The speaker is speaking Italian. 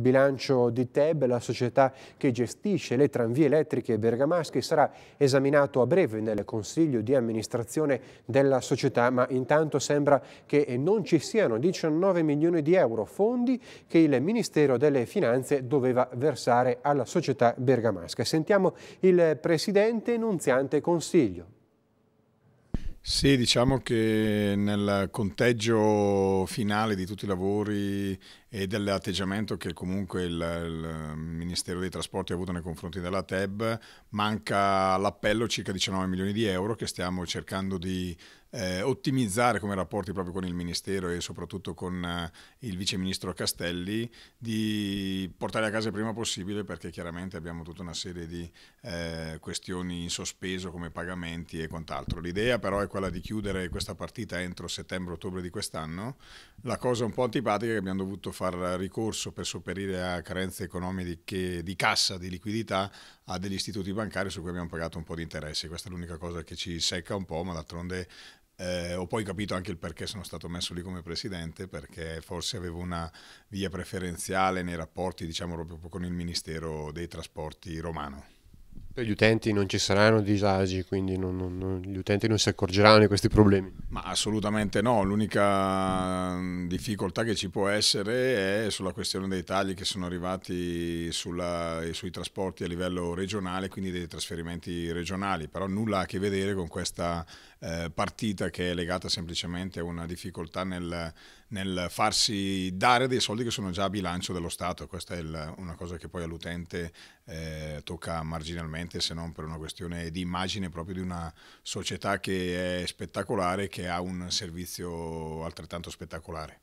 bilancio di Teb, la società che gestisce le tranvie elettriche bergamasche, sarà esaminato a breve nel consiglio di amministrazione della società, ma intanto sembra che non ci siano 19 milioni di euro fondi che il Ministero delle Finanze doveva versare alla società bergamasca. Sentiamo il Presidente Nunziante Consiglio. Sì, diciamo che nel conteggio finale di tutti i lavori e dell'atteggiamento che comunque il, il, Ministero dei Trasporti ha avuto nei confronti della TEB, manca l'appello circa 19 milioni di euro che stiamo cercando di eh, ottimizzare come rapporti proprio con il Ministero e soprattutto con eh, il Vice Ministro Castelli, di portare a casa il prima possibile perché chiaramente abbiamo tutta una serie di eh, questioni in sospeso come pagamenti e quant'altro. L'idea però è quella di chiudere questa partita entro settembre-ottobre di quest'anno. La cosa un po' antipatica è che abbiamo dovuto fare far ricorso per sopperire a carenze economiche di cassa, di liquidità, a degli istituti bancari su cui abbiamo pagato un po' di interessi. Questa è l'unica cosa che ci secca un po', ma d'altronde eh, ho poi capito anche il perché sono stato messo lì come presidente, perché forse avevo una via preferenziale nei rapporti, diciamo, proprio con il Ministero dei Trasporti romano. Per gli utenti non ci saranno disagi, quindi non, non, non, gli utenti non si accorgeranno di questi problemi. Ma assolutamente no, l'unica mm, difficoltà che ci può essere è sulla questione dei tagli che sono arrivati sulla, sui trasporti a livello regionale, quindi dei trasferimenti regionali, però nulla a che vedere con questa eh, partita che è legata semplicemente a una difficoltà nel, nel, farsi dare dei soldi che sono già a bilancio dello Stato, questa è il, una cosa che poi all'utente eh, tocca marginalmente sicuramente se non per una questione di immagine proprio di una società che è spettacolare, che ha un servizio altrettanto spettacolare.